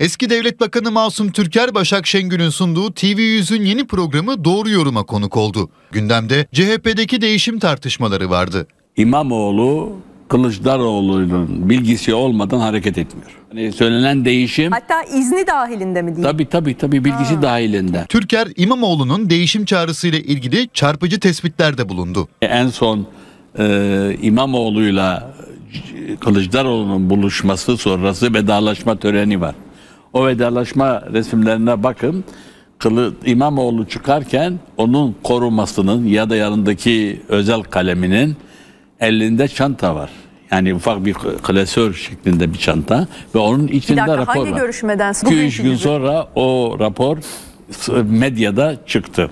Eski Devlet Bakanı Masum Türker Başak Şengül'ün sunduğu TV100'ün yeni programı Doğru Yorum'a konuk oldu. Gündemde CHP'deki değişim tartışmaları vardı. İmamoğlu Kılıçdaroğlu'nun bilgisi olmadan hareket etmiyor. Hani söylenen değişim... Hatta izni dahilinde mi diyeyim? Tabii tabii tabii bilgisi ha. dahilinde. Türker İmamoğlu'nun değişim çağrısıyla ilgili çarpıcı tespitler de bulundu. En son e, İmamoğlu'yla Kılıçdaroğlu'nun buluşması sonrası vedalaşma töreni var o vedalaşma resimlerine bakın. Kılı, İmamoğlu çıkarken onun korumasının ya da yanındaki özel kaleminin elinde çanta var. Yani ufak bir klasör şeklinde bir çanta ve onun içinde bir dakika, rapor hangi var. görüşmeden? 2-3 gün sonra o rapor medyada çıktı.